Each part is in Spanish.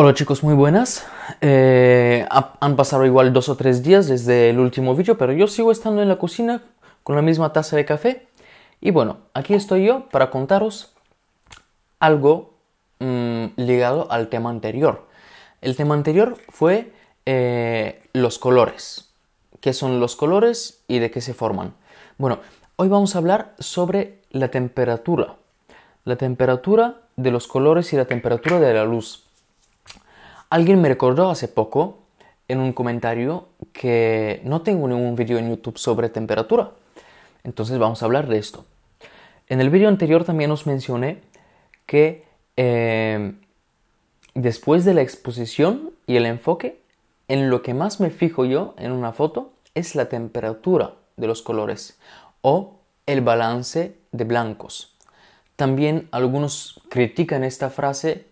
Hola chicos, muy buenas. Eh, han pasado igual dos o tres días desde el último vídeo, pero yo sigo estando en la cocina con la misma taza de café. Y bueno, aquí estoy yo para contaros algo mm, ligado al tema anterior. El tema anterior fue eh, los colores. ¿Qué son los colores y de qué se forman? Bueno, hoy vamos a hablar sobre la temperatura. La temperatura de los colores y la temperatura de la luz. Alguien me recordó hace poco en un comentario que no tengo ningún vídeo en YouTube sobre temperatura. Entonces vamos a hablar de esto. En el vídeo anterior también os mencioné que em, después de la exposición y el enfoque, en lo que más me fijo yo en una foto es la temperatura de los colores o el balance de blancos. También algunos critican esta frase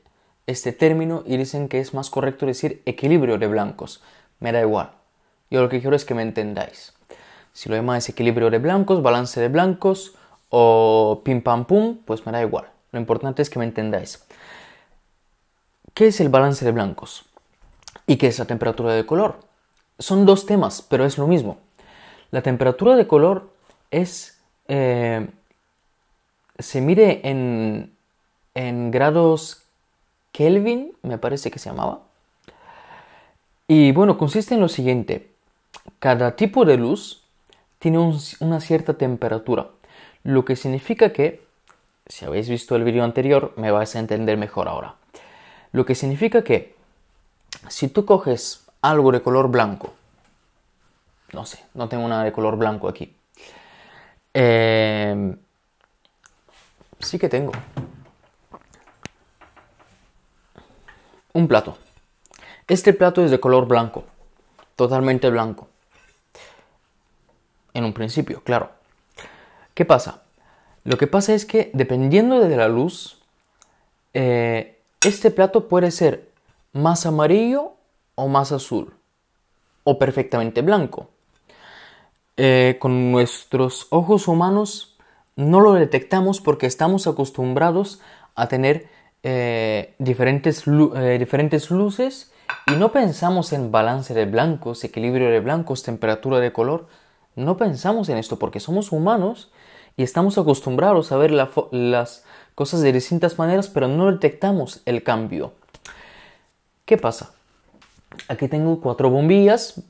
este término y dicen que es más correcto decir equilibrio de blancos. Me da igual. Yo lo que quiero es que me entendáis. Si lo demás equilibrio de blancos, balance de blancos o pim pam pum, pues me da igual. Lo importante es que me entendáis. ¿Qué es el balance de blancos? ¿Y qué es la temperatura de color? Son dos temas, pero es lo mismo. La temperatura de color es... Eh, se mide en, en grados Kelvin, me parece que se llamaba. Y bueno, consiste en lo siguiente. Cada tipo de luz tiene una cierta temperatura, lo que significa que, si habéis visto el vídeo anterior, me vais a entender mejor ahora. Lo que significa que, si tú coges algo de color blanco, no sé, no tengo nada de color blanco aquí. Eh, sí que tengo, Un plato. Este plato es de color blanco, totalmente blanco. En un principio, claro. ¿Qué pasa? Lo que pasa es que dependiendo de la luz, eh, este plato puede ser más amarillo o más azul, o perfectamente blanco. Eh, con nuestros ojos humanos no lo detectamos porque estamos acostumbrados a tener eh, diferentes, eh, diferentes luces y no pensamos en balance de blancos, equilibrio de blancos, temperatura de color. No pensamos en esto porque somos humanos y estamos acostumbrados a ver las cosas de distintas maneras, pero no detectamos el cambio. ¿Qué pasa? Aquí tengo cuatro bombillas.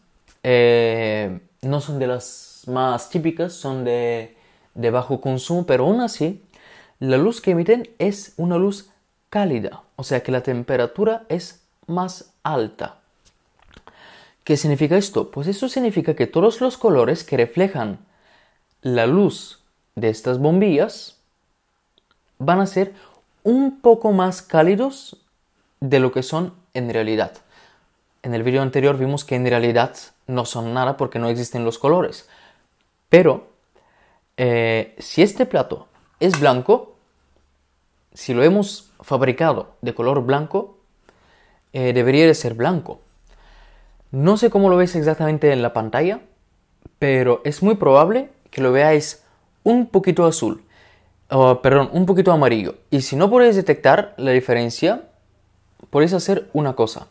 Eh, no son de las más típicas, son de bajo consumo, pero aún así, la luz que emiten es una luz cálida, o sea que la temperatura es más alta. ¿Qué significa esto? Pues eso significa que todos los colores que reflejan la luz de estas bombillas van a ser un poco más cálidos de lo que son en realidad. En el vídeo anterior vimos que en realidad no son nada porque no existen los colores. Pero eh, si este plato es blanco, si lo hemos fabricado de color blanco, eh, debería de ser blanco. No sé cómo lo veis exactamente en la pantalla, pero es muy probable que lo veáis un poquito azul, perdón, un poquito amarillo. Y si no podéis detectar la diferencia, podéis hacer una cosa.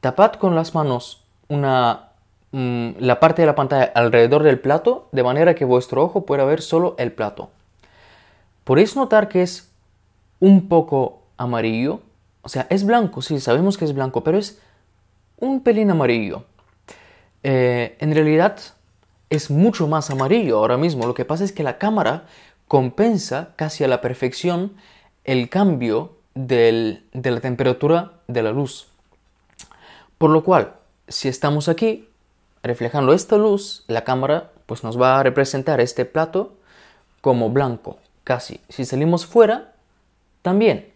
Tapad con las manos una, mm, la parte de la pantalla alrededor del plato, de manera que vuestro ojo pueda ver solo el plato. Podéis notar que es un poco amarillo. O sea, es blanco, sí, sabemos que es blanco, pero es un pelín amarillo. Eh, en realidad es mucho más amarillo ahora mismo. Lo que pasa es que la cámara compensa casi a la perfección el cambio de la temperatura de la luz. Por lo cual, si estamos aquí reflejando esta luz, la cámara pues nos va a representar este plato como blanco, casi. Si salimos fuera, también.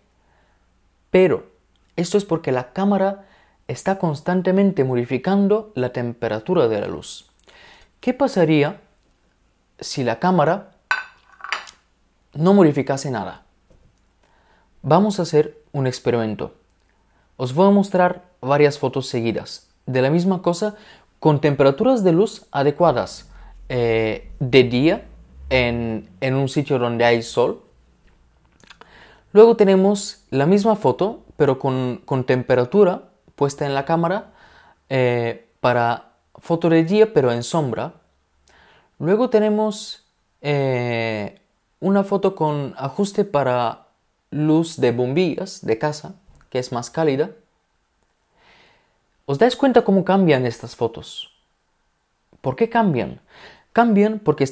Pero esto es porque la cámara está constantemente modificando la temperatura de la luz. ¿Qué pasaría si la cámara no modificase nada? Vamos a hacer un experimento. Os voy a mostrar varias fotos seguidas de la misma cosa con temperaturas de luz adecuadas eh, de día en un sitio donde hay sol Luego tenemos la misma foto, pero con, temperatura puesta en la cámara eh, para foto de día, pero en sombra. Luego tenemos eh, una foto con ajuste para luz de bombillas de casa, que es más cálida. ¿Os dais cuenta cómo cambian estas fotos? ¿Por qué cambian? cambian porque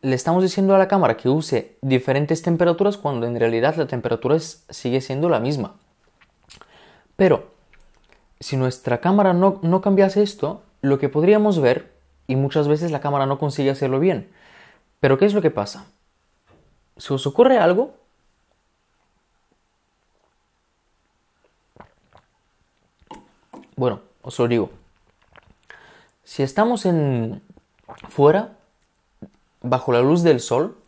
le estamos diciendo a la cámara que use diferentes temperaturas cuando en realidad la temperatura sigue siendo la misma. Pero si nuestra cámara no, no cambiase esto, lo que podríamos ver, y muchas veces la cámara no consigue hacerlo bien, pero ¿qué es lo que pasa? Si os ocurre algo, bueno, os lo digo, si estamos en, fuera, bajo la luz del sol,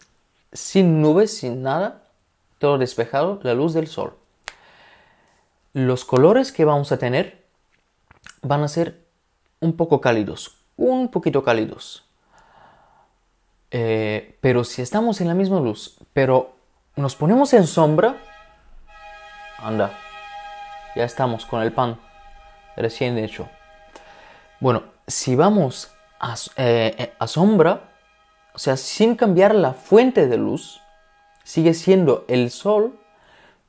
sin nubes, sin nada, todo despejado, la luz del sol. Los colores que vamos a tener van a ser un poco cálidos, un poquito cálidos. Eh, pero si estamos en la misma luz, pero nos ponemos en sombra, anda, ya estamos con el pan recién hecho. Bueno, si vamos a eh, eh, sombra, o sea, sin cambiar la fuente de luz, sigue siendo el sol,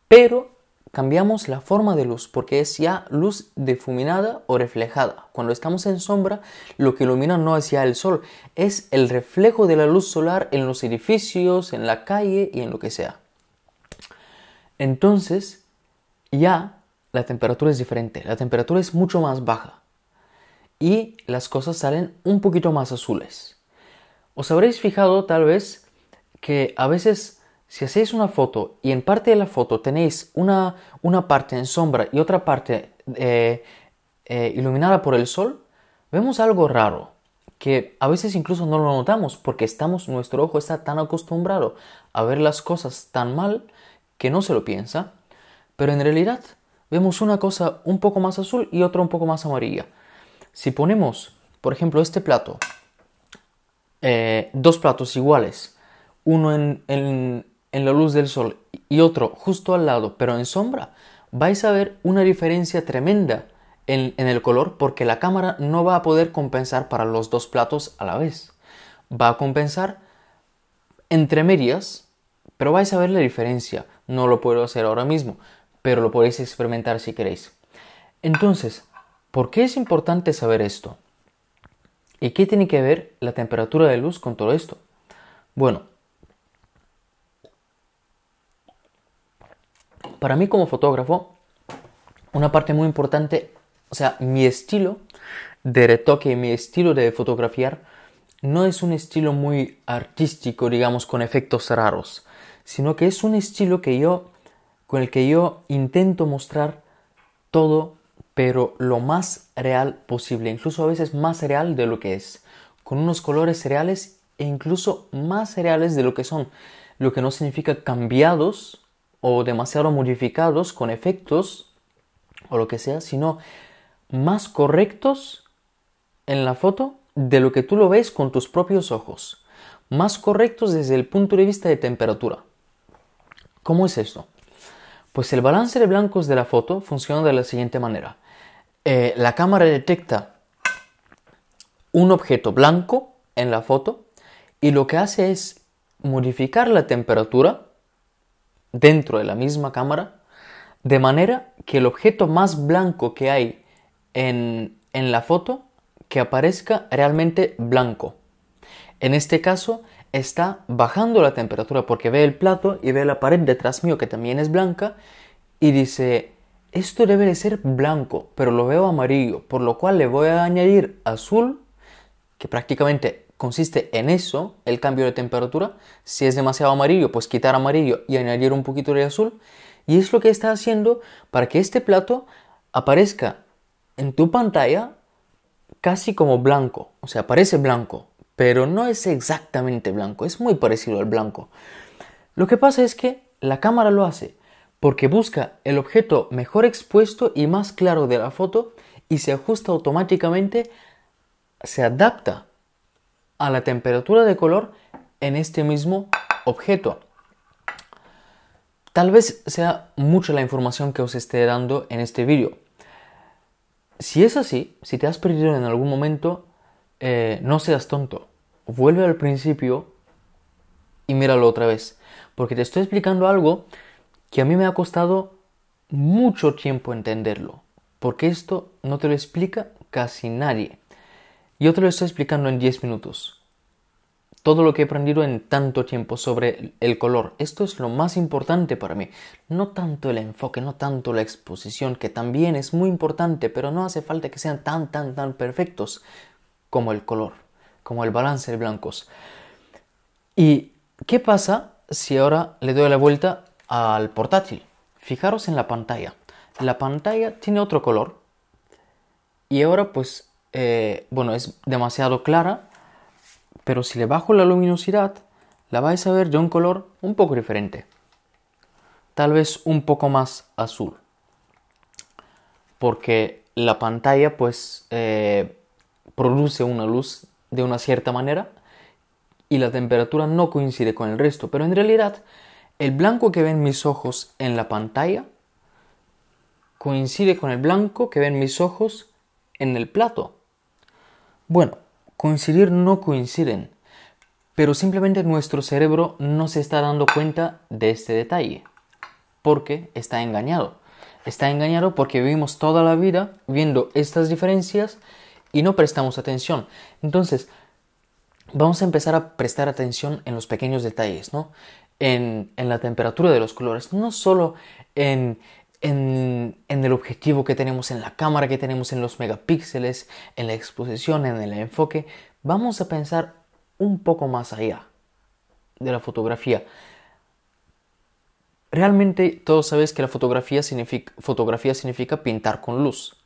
pero cambiamos la forma de luz porque es ya luz difuminada o reflejada. Cuando estamos en sombra, lo que ilumina no es ya el sol, es el reflejo de la luz solar en los edificios, en la calle y en lo que sea. Entonces, ya la temperatura es diferente, la temperatura es mucho más baja y las cosas salen un poquito más azules. Os habréis fijado tal vez que a veces si hacéis una foto y en parte de la foto tenéis una, parte en sombra y otra parte eh, eh, iluminada por el sol, vemos algo raro que a veces incluso no lo notamos porque estamos, nuestro ojo está tan acostumbrado a ver las cosas tan mal que no se lo piensa, pero en realidad vemos una cosa un poco más azul y otra un poco más amarilla. Si ponemos, por ejemplo, este plato, eh, dos platos iguales, uno en, la luz del sol y otro justo al lado, pero en sombra, vais a ver una diferencia tremenda en, el color porque la cámara no va a poder compensar para los dos platos a la vez. Va a compensar entre medias, pero vais a ver la diferencia. No lo puedo hacer ahora mismo, pero lo podéis experimentar si queréis. Entonces, ¿Por qué es importante saber esto? ¿Y qué tiene que ver la temperatura de luz con todo esto? Bueno, para mí como fotógrafo, una parte muy importante, o sea, mi estilo de retoque, mi estilo de fotografiar, no es un estilo muy artístico, digamos, con efectos raros, sino que es un estilo que yo, con el que yo intento mostrar todo pero lo más real posible, incluso a veces más real de lo que es, con unos colores reales e incluso más reales de lo que son, lo que no significa cambiados o demasiado modificados con efectos o lo que sea, sino más correctos en la foto de lo que tú lo ves con tus propios ojos, más correctos desde el punto de vista de temperatura. ¿Cómo es esto? Pues el balance de blancos de la foto funciona de la siguiente manera. Eh, la cámara detecta un objeto blanco en la foto y lo que hace es modificar la temperatura dentro de la misma cámara de manera que el objeto más blanco que hay en, en la foto que aparezca realmente blanco. En este caso, está bajando la temperatura porque ve el plato y ve la pared detrás mío que también es blanca y dice, esto debe de ser blanco, pero lo veo amarillo, por lo cual le voy a añadir azul, que prácticamente consiste en eso, el cambio de temperatura. Si es demasiado amarillo, pues quitar amarillo y añadir un poquito de azul. Y es lo que está haciendo para que este plato aparezca en tu pantalla casi como blanco, o sea, parece blanco, pero no es exactamente blanco, es muy parecido al blanco. Lo que pasa es que la cámara lo hace porque busca el objeto mejor expuesto y más claro de la foto y se ajusta automáticamente, se adapta a la temperatura de color en este mismo objeto. Tal vez sea mucha la información que os esté dando en este vídeo. Si es así, si te has perdido en algún momento, eh, no seas tonto vuelve al principio y míralo otra vez. Porque te estoy explicando algo que a mí me ha costado mucho tiempo entenderlo. Porque esto no te lo explica casi nadie. Yo te lo estoy explicando en 10 minutos. Todo lo que he aprendido en tanto tiempo sobre el color. Esto es lo más importante para mí. No tanto el enfoque, no tanto la exposición, que también es muy importante, pero no hace falta que sean tan, tan, tan perfectos como el color como el balance de blancos. ¿Y qué pasa si ahora le doy la vuelta al portátil? Fijaros en la pantalla. La pantalla tiene otro color y ahora pues, eh, bueno, es demasiado clara, pero si le bajo la luminosidad, la vais a ver de un color un poco diferente. Tal vez un poco más azul. Porque la pantalla pues eh, produce una luz de una cierta manera y la temperatura no coincide con el resto, pero en realidad el blanco que ven mis ojos en la pantalla coincide con el blanco que ven mis ojos en el plato. Bueno, coincidir no coinciden, pero simplemente nuestro cerebro no se está dando cuenta de este detalle, porque está engañado. Está engañado porque vivimos toda la vida viendo estas diferencias y no prestamos atención. Entonces, vamos a empezar a prestar atención en los pequeños detalles, ¿no? En, la temperatura de los colores, no solo en, el objetivo que tenemos, en la cámara que tenemos, en los megapíxeles, en la exposición, en el enfoque. Vamos a pensar un poco más allá de la fotografía. Realmente todos sabéis que la fotografía fotografía significa pintar con luz.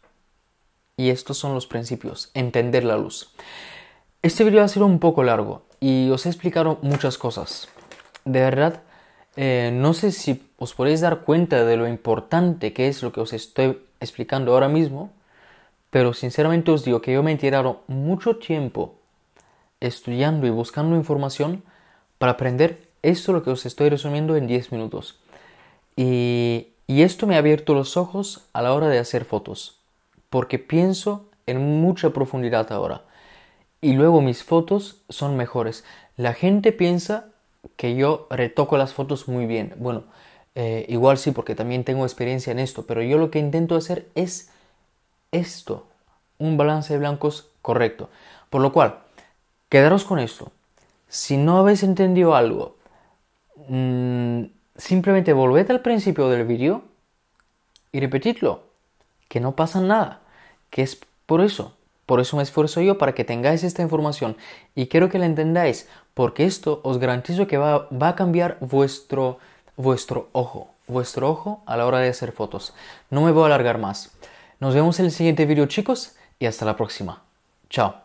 Y estos son los principios, entender la luz. Este video ha sido un poco largo y os he explicado muchas cosas. De verdad, eh, no sé si os podéis dar cuenta de lo importante que es lo que os estoy explicando ahora mismo, pero sinceramente os digo que yo me he mucho tiempo estudiando y buscando información para aprender esto lo que os estoy resumiendo en 10 minutos. y esto me ha abierto los ojos a la hora de hacer fotos porque pienso en mucha profundidad ahora. Y luego mis fotos son mejores. La gente piensa que yo retoco las fotos muy bien. Bueno, eh, igual sí, porque también tengo experiencia en esto, pero yo lo que intento hacer es esto, un balance de blancos correcto. Por lo cual, quedaros con esto. Si no habéis entendido algo, mm, simplemente volved al principio del vídeo y repetidlo, que no pasa nada que es por eso. Por eso me esfuerzo yo para que tengáis esta información y quiero que la entendáis, porque esto os garantizo que va, a cambiar vuestro, vuestro ojo, vuestro ojo a la hora de hacer fotos. No me voy a alargar más. Nos vemos en el siguiente video chicos y hasta la próxima. Chao.